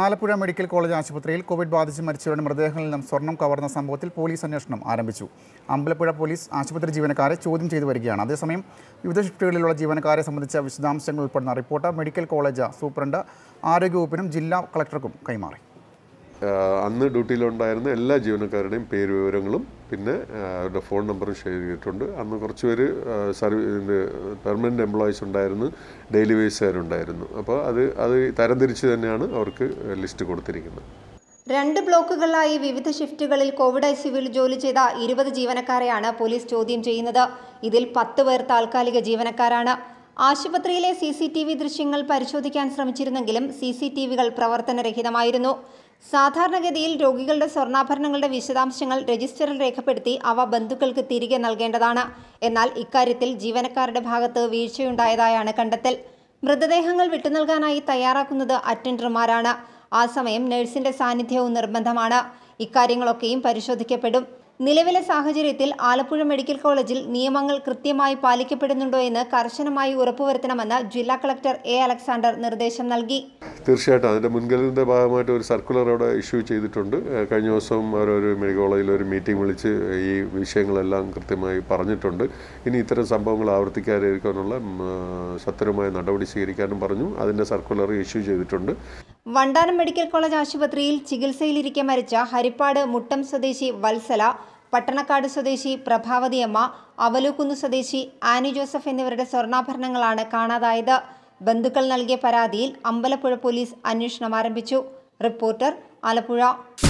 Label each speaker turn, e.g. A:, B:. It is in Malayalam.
A: ആലപ്പുഴ മെഡിക്കൽ കോളേജ് ആശുപത്രിയിൽ കോവിഡ് ബാധിച്ച് മരിച്ചവരുടെ മൃതദേഹങ്ങളിൽ നിന്നും സ്വർണം കവർന്ന സംഭവത്തിൽ പോലീസ് അന്വേഷണം ആരംഭിച്ചു അമ്പലപ്പുഴ പോലീസ് ആശുപത്രി ജീവനക്കാരെ ചോദ്യം ചെയ്തു വരികയാണ് അതേസമയം വിവിധ ഷിഫ്റ്റുകളിലുള്ള ജീവനക്കാരെ സംബന്ധിച്ച വിശദാംശങ്ങൾ ഉൾപ്പെടുന്ന റിപ്പോർട്ട് മെഡിക്കൽ കോളേജ് സൂപ്രണ്ട് ആരോഗ്യവകുപ്പിനും ജില്ലാ കളക്ടർക്കും കൈമാറി
B: അന്ന് ഡ്യൂട്ടിയിലുണ്ടായിരുന്ന എല്ലാ ജീവനക്കാരുടെയും പേര് വിവരങ്ങളും പിന്നെ അവരുടെ ഫോൺ നമ്പറും ഷെയർ ചെയ്തിട്ടുണ്ട് അന്ന് കുറച്ച് പേര് സർവീസ് പെർമനൻറ്റ് എംപ്ലോയീസ് ഉണ്ടായിരുന്നു ഡെയിലി വേസുകാരുണ്ടായിരുന്നു അപ്പോൾ അത് അത് തരംതിരിച്ച് തന്നെയാണ് അവർക്ക് ലിസ്റ്റ് കൊടുത്തിരിക്കുന്നത്
C: രണ്ട് ബ്ലോക്കുകളിലായി വിവിധ ഷിഫ്റ്റുകളിൽ കോവിഡ് ഐ സിവിൽ ജോലി ചെയ്ത ഇരുപത് ജീവനക്കാരെയാണ് പോലീസ് ചോദ്യം ചെയ്യുന്നത് ഇതിൽ പത്ത് പേർ താൽക്കാലിക ജീവനക്കാരാണ് ആശുപത്രിയിലെ സി സി ടി വി ദൃശ്യങ്ങൾ പരിശോധിക്കാൻ ശ്രമിച്ചിരുന്നെങ്കിലും സി സി ടി വികൾ പ്രവർത്തനരഹിതമായിരുന്നു സാധാരണഗതിയിൽ രോഗികളുടെ സ്വർണ്ണാഭരണങ്ങളുടെ വിശദാംശങ്ങൾ രജിസ്റ്ററിൽ രേഖപ്പെടുത്തി അവ ബന്ധുക്കൾക്ക് തിരികെ നൽകേണ്ടതാണ് എന്നാൽ ഇക്കാര്യത്തിൽ ജീവനക്കാരുടെ ഭാഗത്ത് വീഴ്ചയുണ്ടായതായാണ് കണ്ടെത്തൽ മൃതദേഹങ്ങൾ വിട്ടുനൽകാനായി തയ്യാറാക്കുന്നത് അറ്റൻഡർമാരാണ് ആ സമയം നഴ്സിന്റെ സാന്നിധ്യവും നിർബന്ധമാണ് ഇക്കാര്യങ്ങളൊക്കെയും പരിശോധിക്കപ്പെടും നിലവിലെ സാഹചര്യത്തിൽ ആലപ്പുഴ മെഡിക്കൽ കോളേജിൽ നിയമങ്ങൾ കൃത്യമായി പാലിക്കപ്പെടുന്നുണ്ടോ എന്ന് കർശനമായി ഉറപ്പുവരുത്തണമെന്ന് ജില്ലാ കളക്ടർ എ അലക്സാണ്ടർ നിർദ്ദേശം നൽകി
B: തീർച്ചയായിട്ടും അതിൻ്റെ മുൻകരുതലിൻ്റെ ഭാഗമായിട്ട് ഒരു സർക്കുലർ അവിടെ ഇഷ്യൂ ചെയ്തിട്ടുണ്ട് കഴിഞ്ഞ ദിവസം അവരൊരു മെഡിക്കൽ കോളേജിൽ ഒരു മീറ്റിംഗ് വിളിച്ച് ഈ വിഷയങ്ങളെല്ലാം കൃത്യമായി പറഞ്ഞിട്ടുണ്ട് ഇനി ഇത്തരം സംഭവങ്ങൾ ആവർത്തിക്കാതിരിക്കാനുള്ള ശക്തരമായ നടപടി സ്വീകരിക്കാനും പറഞ്ഞു അതിൻ്റെ സർക്കുലർ ഇഷ്യൂ ചെയ്തിട്ടുണ്ട്
C: വണ്ടാനം മെഡിക്കൽ കോളേജ് ആശുപത്രിയിൽ ചികിത്സയിലിരിക്കെ മരിച്ച ഹരിപ്പാട് മുട്ടം സ്വദേശി വത്സല പട്ടണക്കാട് സ്വദേശി പ്രഭാവതിയമ്മ അവലൂക്കുന്ന് സ്വദേശി ആനി ജോസഫ് എന്നിവരുടെ സ്വർണ്ണാഭരണങ്ങളാണ് കാണാതായത് ബന്ധുക്കൾ നൽകിയ പരാതിയിൽ അമ്പലപ്പുഴ പോലീസ് അന്വേഷണം ആരംഭിച്ചു റിപ്പോർട്ടർ ആലപ്പുഴ